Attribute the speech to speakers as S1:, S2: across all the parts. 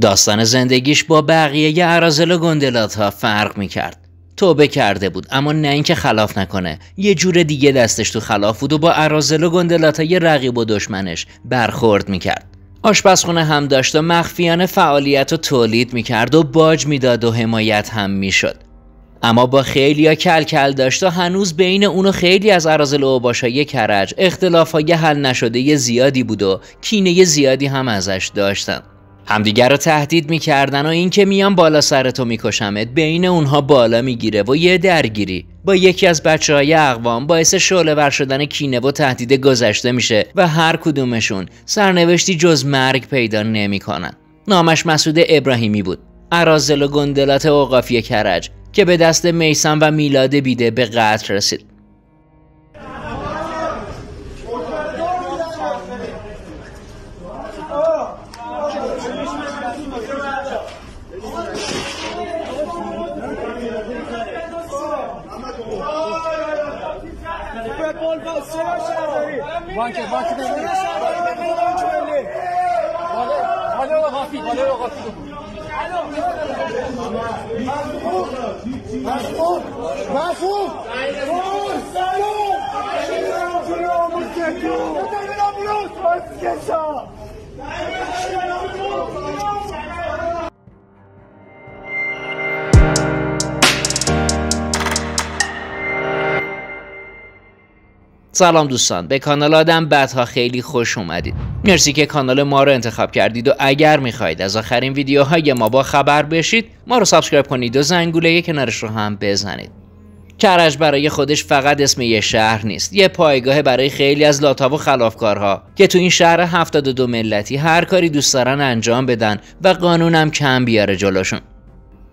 S1: داستان زندگیش با بقیه عرازل و گندلات ها فرق کرد توبه کرده بود اما نه اینکه خلاف نکنه یه جور دیگه دستش تو خلاف بود و با عرازل و گندلات های رقیب و دشمنش برخورد کرد آشپزخونه هم داشت و مخفیانه فعالیت و تولید کرد و باج میداد و حمایت هم شد اما با خیلی ها کل کل داشت و هنوز بین اونو خیلی از عرازل و باشای کرج اختلاف های حل نشده زیادی بود و کینه زیادی هم ازش داشتند. همدیگر رو تهدید میکردن و اینکه میان بالا سرتو میکشمت بین اونها بالا میگیره و یه درگیری با یکی از بچه های اقوام باعث شعله ور شدن کینه و تهدید گذشته میشه و هر کدومشون سرنوشتی جز مرگ پیدا نمیکنن نامش مسعود ابراهیمی بود ارازل و گندلات اوقافی کرج که به دست میسم و میلاد بیده به قتل رسید مفید مفهوم سلام دوستان به کانال آدم بدها خیلی خوش اومدید مرسی که کانال ما رو انتخاب کردید و اگر میخواید از آخرین ویدیوهای ما با خبر بشید ما رو سابسکرایب کنید و زنگوله کنارش رو هم بزنید کرج برای خودش فقط اسم یه شهر نیست یه پایگاه برای خیلی از لاتا و خلافکارها که تو این شهر 72 ملتی هر کاری دوست دارن انجام بدن و قانونم کم بیاره جلوشون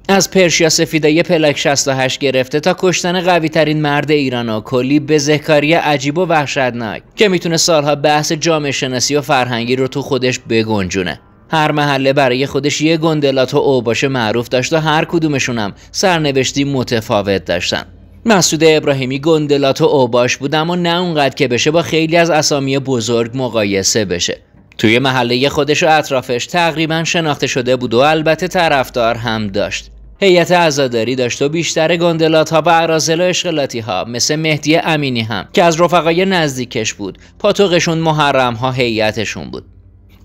S1: از پرشیا سفیده یه پلک 68 گرفته تا کشتن قوی ترین مرد ایران و کلی بزهکاری عجیب و وحشتناک که میتونه سالها بحث جامعه شناسی و فرهنگی رو تو خودش بگنجونه هر محله برای خودش یه گندلات و اوباش معروف داشت و هر کدومشونم سرنوشتی متفاوت داشتن مسعود ابراهیمی گندلات و اوباش بود اما نه اونقدر که بشه با خیلی از اسامی بزرگ مقایسه بشه توی محله خودش و اطرافش تقریبا شناخته شده بود و البته طرفدار هم داشت هیئت عزاداری داشت و بیشتر گندلات ها و عرازل و اشغالاتی ها مثل مهدی امینی هم که از رفقای نزدیکش بود پاتوقشون محرم ها هیئتشون بود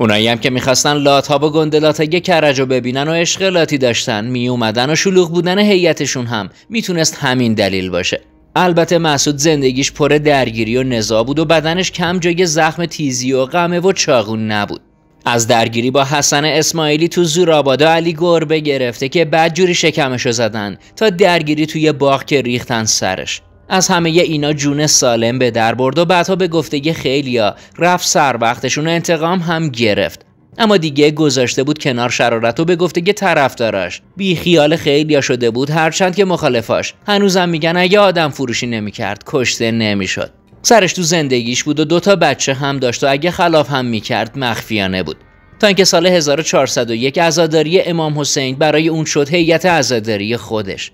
S1: اونایی هم که میخواستن لات ها و گندلات های کرج رو ببینن و اشغالاتی داشتن میومدن و شلوغ بودن هیئتشون هم میتونست همین دلیل باشه البته مسعود زندگیش پر درگیری و نزا بود و بدنش کم جای زخم تیزی و غمه و چاغون نبود از درگیری با حسن اسماعیلی تو زورآبادا علی گربه گرفته که بعد جوری شکمشو زدن تا درگیری توی باغ که ریختن سرش از همه اینا جون سالم به در برد و بعدها به گفتگی خیلیا رفت سر وقتشون و انتقام هم گرفت اما دیگه گذاشته بود کنار شرارت و به گفتگی طرفداراش بی خیال خیلیا شده بود هرچند که مخالفاش هنوزم میگن اگه آدم فروشی نمیکرد کشته نمیشد سرش تو زندگیش بود و دوتا بچه هم داشت و اگه خلاف هم میکرد مخفیانه بود تا اینکه سال 1401 عزاداری امام حسین برای اون شد هیئت عزاداری خودش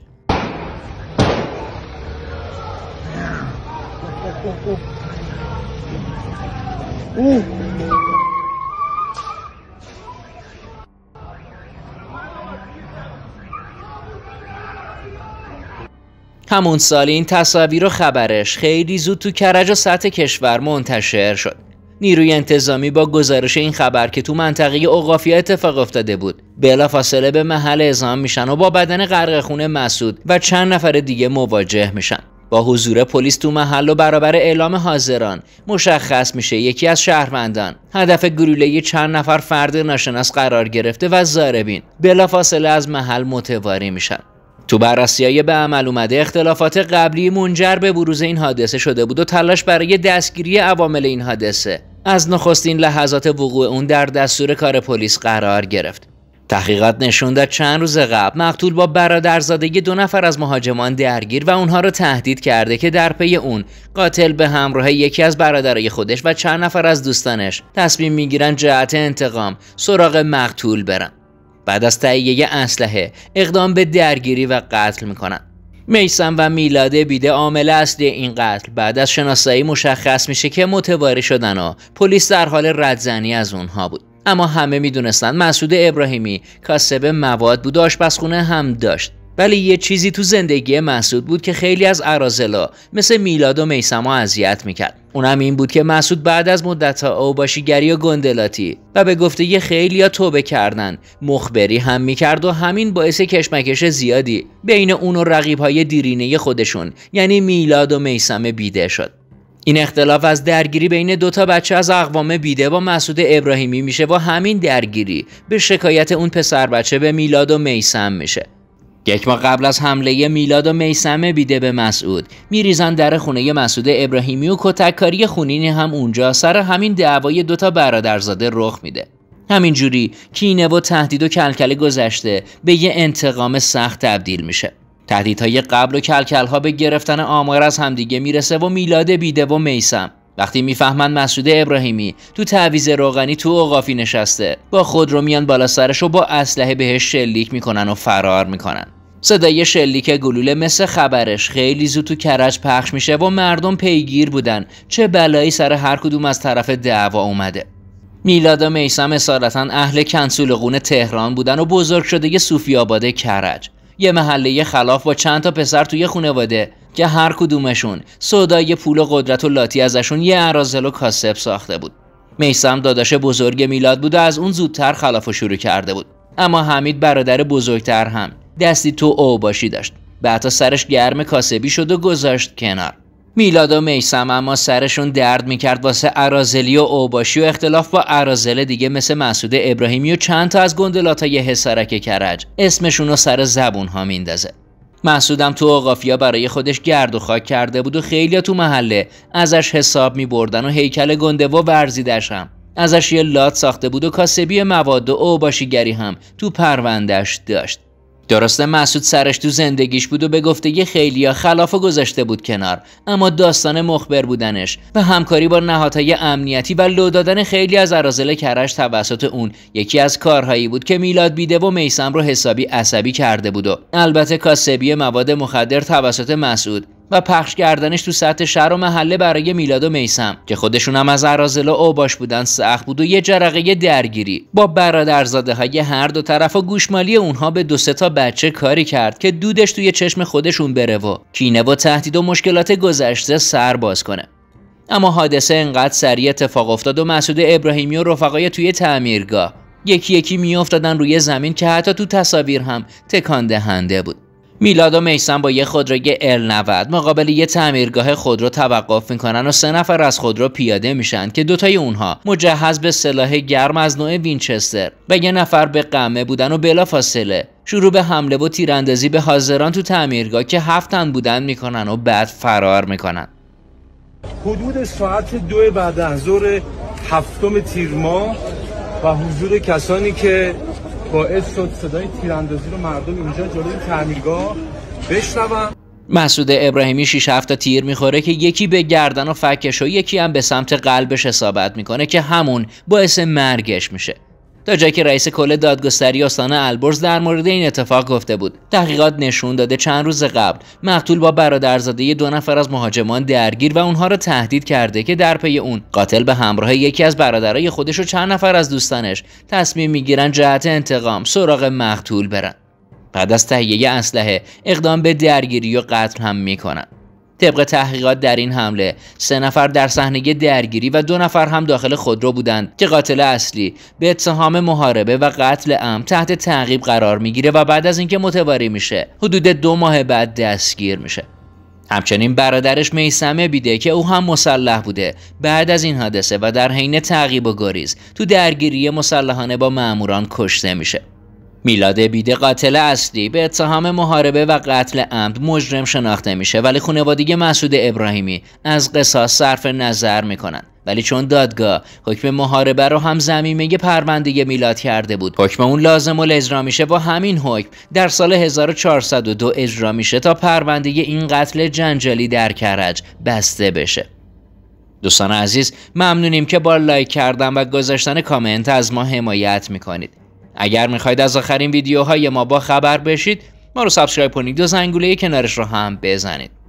S1: همون سال این تصاویر و خبرش خیلی زود تو کرج و سطح کشور منتشر شد نیروی انتظامی با گزارش این خبر که تو منطقه اوقافیا اتفاق افتاده بود بلافاصله به محل اعزام میشن و با بدن غرق خون مسعود و چند نفر دیگه مواجه میشن با حضور پلیس تو محل و برابر اعلام حاضران مشخص میشه یکی از شهروندان هدف گلوله چند نفر فرد ناشناس قرار گرفته و زاربین بلافاصله از محل متواری میشن تو بررسی به عمل اومده اختلافات قبلی منجر به بروز این حادثه شده بود و تلاش برای دستگیری عوامل این حادثه از نخستین لحظات وقوع اون در دستور کار پلیس قرار گرفت تحقیقات نشون داد چند روز قبل مقتول با برادرزاده دو نفر از مهاجمان درگیر و اونها رو تهدید کرده که در پی اون قاتل به همراه یکی از برادرای خودش و چند نفر از دوستانش تصمیم میگیرن جهت انتقام سراغ مقتول برن بعد از تهیه اسلحه اقدام به درگیری و قتل میکنن میسم و میلاد بیده عامل اصلی این قتل بعد از شناسایی مشخص میشه که متواری شدن و پلیس در حال ردزنی از اونها بود اما همه میدونستند مسعود ابراهیمی کاسب مواد بود آشپزخونه هم داشت ولی یه چیزی تو زندگی مسعود بود که خیلی از ارازلا مثل میلاد و میسما اذیت میکرد اونم این بود که مسعود بعد از مدت اوباشیگری و گندلاتی و به گفته یه خیلی ها توبه کردن مخبری هم میکرد و همین باعث کشمکش زیادی بین اون و رقیب های دیرینه خودشون یعنی میلاد و میسم بیده شد این اختلاف از درگیری بین دوتا بچه از اقوام بیده با مسعود ابراهیمی میشه و همین درگیری به شکایت اون پسر بچه به میلاد و میسم میشه یک ماه قبل از حمله میلاد و میسمه بیده به مسعود میریزن در خونه مسعود ابراهیمی و کتککاری خونینی هم اونجا سر همین دعوای دوتا برادرزاده رخ میده جوری کینه و تهدید و کلکله گذشته به یه انتقام سخت تبدیل میشه تهدیدهای قبل و کلکلها به گرفتن آمار از همدیگه میرسه و میلاد بیده و میسم وقتی میفهمن مسعود ابراهیمی تو تعویز روغنی تو اوقافی نشسته با خود رو میان بالا سرش و با اسلحه بهش شلیک میکنن و فرار میکنن صدای شلیک گلوله مثل خبرش خیلی زود تو کرج پخش میشه و مردم پیگیر بودن چه بلایی سر هر کدوم از طرف دعوا اومده میلاد و میسم اصالتا اهل کنسولقون تهران بودن و بزرگ شده یه صوفی آباد کرج یه محله خلاف با چند تا پسر توی خونواده که هر کدومشون صدای پول و قدرت و لاتی ازشون یه ارازل و کاسب ساخته بود میسم داداش بزرگ میلاد بود و از اون زودتر خلاف شروع کرده بود اما حمید برادر بزرگتر هم دستی تو اوباشی داشت به سرش گرم کاسبی شد و گذاشت کنار میلاد و میسم اما سرشون درد میکرد واسه ارازلی و اوباشی و اختلاف با ارازل دیگه مثل مسعود ابراهیمی و چند تا از گندلاتای حسارک کرج اسمشون رو سر زبون ها میندازه محسودم تو آقافیا برای خودش گرد و خاک کرده بود و خیلی تو محله ازش حساب می بردن و هیکل گنده و ورزیدش هم ازش یه لات ساخته بود و کاسبی مواد و اوباشیگری هم تو پروندهش داشت درسته مسعود سرش تو زندگیش بود و به خیلی خیلیا خلاف و گذاشته بود کنار اما داستان مخبر بودنش و همکاری با نهادهای امنیتی و لو دادن خیلی از عرازل کرش توسط اون یکی از کارهایی بود که میلاد بیده و میسم رو حسابی عصبی کرده بود و البته کاسبی مواد مخدر توسط مسعود و پخش کردنش تو سطح شهر و محله برای میلاد و میسم که خودشون هم از ارازل و اوباش بودن سخت بود و یه جرقه درگیری با برادرزاده های هر دو طرف و گوشمالی اونها به دو تا بچه کاری کرد که دودش توی چشم خودشون بره و کینه و تهدید و مشکلات گذشته سر باز کنه اما حادثه انقدر سریع اتفاق افتاد و مسعود ابراهیمی و رفقای توی تعمیرگاه یکی یکی میافتادن روی زمین که حتی تو تصاویر هم تکان دهنده بود میلاد و میسن با یه خودروی ال 90 مقابل یه تعمیرگاه خودرو توقف میکنن و سه نفر از خودرو پیاده میشن که دوتای اونها مجهز به سلاح گرم از نوع وینچستر و یه نفر به قمه بودن و بلافاصله شروع به حمله و تیراندازی به حاضران تو تعمیرگاه که هفتن بودن میکنن و بعد فرار میکنن حدود ساعت دو بعد از ظهر هفتم تیر ماه و حضور کسانی که باعث شد صدای تیراندازی رو مردم اینجا جلوی تعمیرگاه بشنون مسعود ابراهیمی 6 هفته تیر میخوره که یکی به گردن و فکش و یکی هم به سمت قلبش حسابت میکنه که همون باعث مرگش میشه تا جایی که رئیس کل دادگستری استان البرز در مورد این اتفاق گفته بود تحقیقات نشون داده چند روز قبل مقتول با برادرزاده دو نفر از مهاجمان درگیر و اونها را تهدید کرده که در پی اون قاتل به همراه یکی از برادرای خودش و چند نفر از دوستانش تصمیم میگیرن جهت انتقام سراغ مقتول برن بعد از تهیه اسلحه اقدام به درگیری و قتل هم میکنن طبق تحقیقات در این حمله سه نفر در صحنه درگیری و دو نفر هم داخل خودرو بودند که قاتل اصلی به اتهام محاربه و قتل ام تحت تعقیب قرار میگیره و بعد از اینکه متواری میشه حدود دو ماه بعد دستگیر میشه همچنین برادرش میسمه بیده که او هم مسلح بوده بعد از این حادثه و در حین تعقیب و گریز تو درگیری مسلحانه با ماموران کشته میشه میلاد بیده قاتل اصلی به اتهام محاربه و قتل عمد مجرم شناخته میشه ولی خانواده مسعود ابراهیمی از قصاص صرف نظر میکنن ولی چون دادگاه حکم محاربه رو هم میگه پرونده میلاد کرده بود حکم اون لازم الاجرا میشه و همین حکم در سال 1402 اجرا میشه تا پرونده این قتل جنجالی در کرج بسته بشه دوستان عزیز ممنونیم که با لایک کردن و گذاشتن کامنت از ما حمایت میکنید اگر میخواید از آخرین ویدیوهای ما با خبر بشید ما رو سابسکرایب کنید و زنگوله کنارش رو هم بزنید